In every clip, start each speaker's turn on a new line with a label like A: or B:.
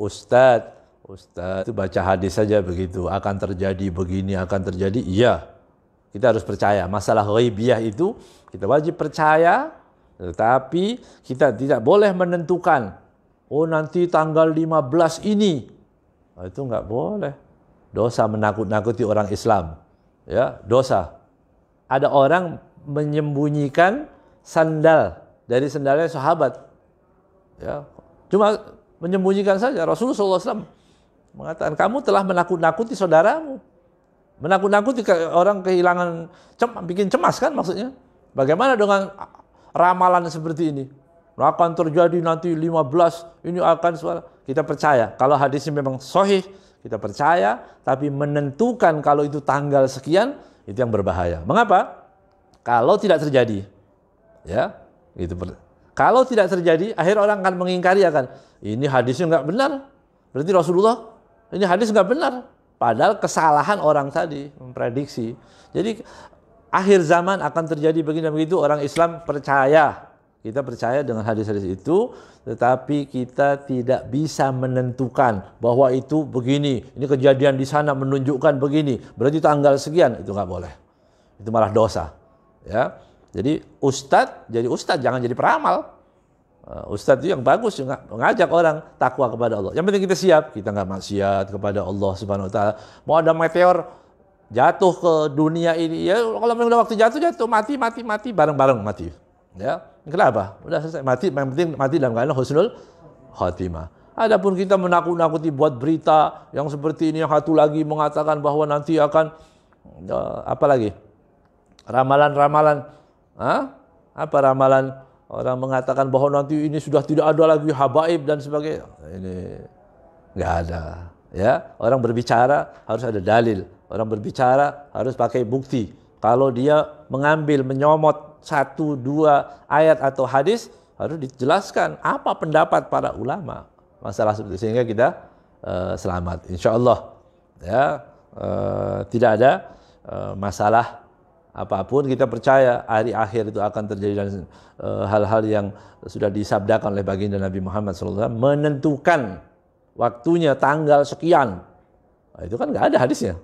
A: Ustadz, Ustadz itu baca hadis saja begitu, akan terjadi begini, akan terjadi, iya. Kita harus percaya, masalah ghaibiyah itu kita wajib percaya, tetapi kita tidak boleh menentukan, oh nanti tanggal 15 ini, nah, itu nggak boleh. Dosa menakut-nakuti orang Islam, ya dosa. Ada orang menyembunyikan sandal dari sandalnya sahabat, ya. Cuma menyembunyikan saja. Rasulullah SAW mengatakan, kamu telah menakut-nakuti saudaramu. Menakut-nakuti orang kehilangan, cem, bikin cemas kan maksudnya. Bagaimana dengan ramalan seperti ini? Nah, akan terjadi nanti 15, ini akan suara. Kita percaya, kalau hadisnya memang sahih, kita percaya. Tapi menentukan kalau itu tanggal sekian, itu yang berbahaya. Mengapa? Kalau tidak terjadi. Ya, itu kalau tidak terjadi, akhir orang akan mengingkari akan ini hadisnya nggak benar. Berarti Rasulullah ini hadis nggak benar. Padahal kesalahan orang tadi memprediksi. Jadi akhir zaman akan terjadi begini dan begitu. Orang Islam percaya, kita percaya dengan hadis-hadis itu, tetapi kita tidak bisa menentukan bahwa itu begini. Ini kejadian di sana menunjukkan begini. Berarti tanggal sekian itu nggak boleh. Itu malah dosa. Ya. Jadi ustadz, jadi ustadz jangan jadi peramal. Eh, ustadz itu yang bagus juga mengajak orang takwa kepada Allah. Yang penting kita siap, kita nggak maksiat kepada Allah Subhanahu Wa Taala. Mau ada meteor jatuh ke dunia ini, ya kalau memang udah waktu jatuh jatuh mati mati mati bareng-bareng mati. Ya kenapa? Udah selesai mati. Yang penting mati dalam keadaan husnul khatimah. Adapun kita menakut-nakuti buat berita yang seperti ini, yang satu lagi mengatakan bahwa nanti akan uh, apa lagi? Ramalan-ramalan Hah? Apa ramalan orang mengatakan bahwa nanti ini sudah tidak ada lagi habaib dan sebagainya. Ini nggak ada. Ya, orang berbicara harus ada dalil. Orang berbicara harus pakai bukti. Kalau dia mengambil, menyomot satu dua ayat atau hadis harus dijelaskan apa pendapat para ulama masalah seperti itu. sehingga kita uh, selamat. Insya Allah ya uh, tidak ada uh, masalah apapun kita percaya hari akhir itu akan terjadi dan eh, hal-hal yang sudah disabdakan oleh baginda Nabi Muhammad SAW menentukan waktunya tanggal sekian nah, itu kan nggak ada hadisnya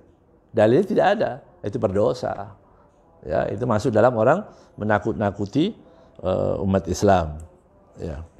A: dalilnya tidak ada itu berdosa ya itu masuk dalam orang menakut-nakuti eh, umat Islam ya